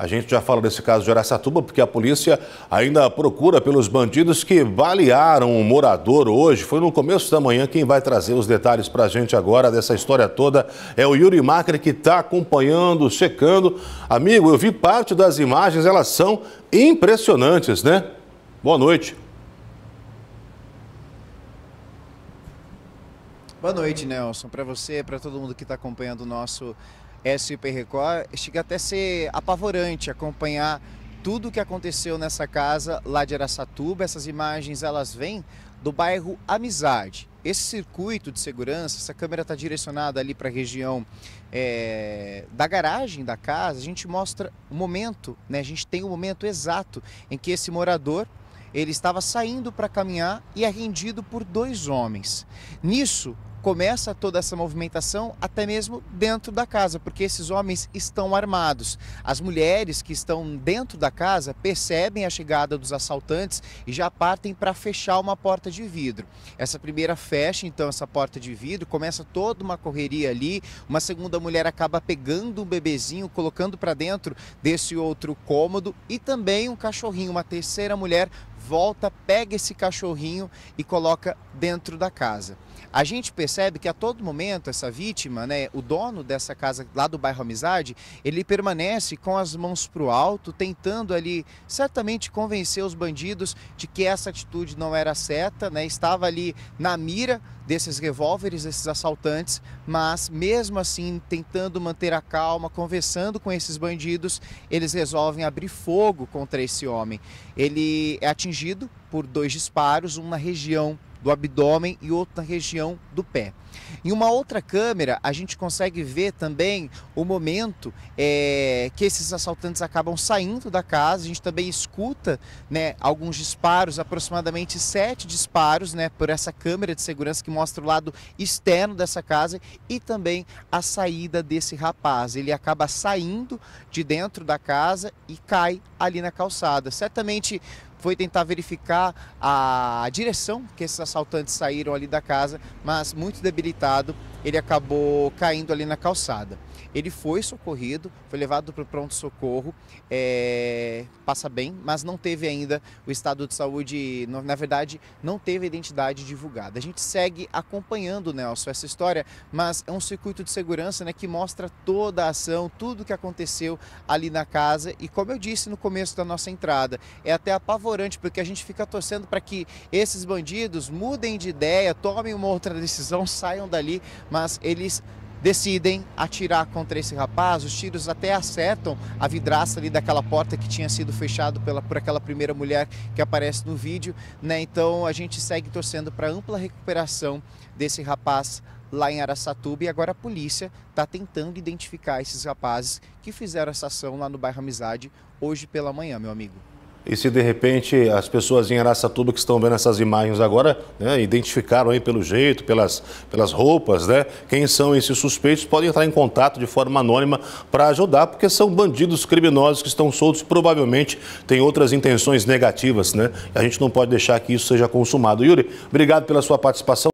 A gente já fala desse caso de Araçatuba porque a polícia ainda procura pelos bandidos que balearam um morador hoje. Foi no começo da manhã. Quem vai trazer os detalhes para a gente agora dessa história toda é o Yuri Macri, que está acompanhando, checando. Amigo, eu vi parte das imagens, elas são impressionantes, né? Boa noite. Boa noite, Nelson, para você, para todo mundo que está acompanhando o nosso é SP Record, chega até a ser apavorante acompanhar tudo o que aconteceu nessa casa lá de Aracatuba. Essas imagens elas vêm do bairro Amizade. Esse circuito de segurança, essa câmera está direcionada ali para a região é, da garagem da casa. A gente mostra o momento, né? A gente tem o momento exato em que esse morador ele estava saindo para caminhar e é rendido por dois homens. Nisso, começa toda essa movimentação até mesmo dentro da casa, porque esses homens estão armados. As mulheres que estão dentro da casa percebem a chegada dos assaltantes e já partem para fechar uma porta de vidro. Essa primeira fecha então essa porta de vidro, começa toda uma correria ali. Uma segunda mulher acaba pegando um bebezinho, colocando para dentro desse outro cômodo e também um cachorrinho. Uma terceira mulher volta, pega esse cachorrinho e coloca dentro da casa. A gente percebe que a todo momento essa vítima, né, o dono dessa casa lá do bairro Amizade, ele permanece com as mãos para o alto, tentando ali certamente convencer os bandidos de que essa atitude não era certa, né, estava ali na mira desses revólveres, desses assaltantes, mas mesmo assim, tentando manter a calma, conversando com esses bandidos, eles resolvem abrir fogo contra esse homem. Ele é atingido por dois disparos, um na região do abdômen e outro na região do pé. Em uma outra câmera, a gente consegue ver também o momento é, que esses assaltantes acabam saindo da casa. A gente também escuta né, alguns disparos, aproximadamente sete disparos, né, por essa câmera de segurança que mostra o lado externo dessa casa e também a saída desse rapaz. Ele acaba saindo de dentro da casa e cai ali na calçada. Certamente foi tentar verificar a direção que esses assaltantes saíram ali da casa, mas muito debilitado ele acabou caindo ali na calçada. Ele foi socorrido, foi levado para o pronto-socorro, é, passa bem, mas não teve ainda o estado de saúde, na verdade, não teve a identidade divulgada. A gente segue acompanhando, Nelson, essa história, mas é um circuito de segurança né, que mostra toda a ação, tudo o que aconteceu ali na casa. E como eu disse no começo da nossa entrada, é até apavorante, porque a gente fica torcendo para que esses bandidos mudem de ideia, tomem uma outra decisão, saiam dali, mas eles decidem atirar contra esse rapaz. Os tiros até acertam a vidraça ali daquela porta que tinha sido fechada pela, por aquela primeira mulher que aparece no vídeo. Né? Então a gente segue torcendo para ampla recuperação desse rapaz lá em Araçatuba e agora a polícia está tentando identificar esses rapazes que fizeram essa ação lá no bairro Amizade hoje pela manhã, meu amigo. E se de repente as pessoas em Araçatuba que estão vendo essas imagens agora, né, identificaram aí pelo jeito, pelas, pelas roupas, né, quem são esses suspeitos, podem entrar em contato de forma anônima para ajudar, porque são bandidos criminosos que estão soltos, provavelmente têm outras intenções negativas, né? A gente não pode deixar que isso seja consumado. Yuri, obrigado pela sua participação.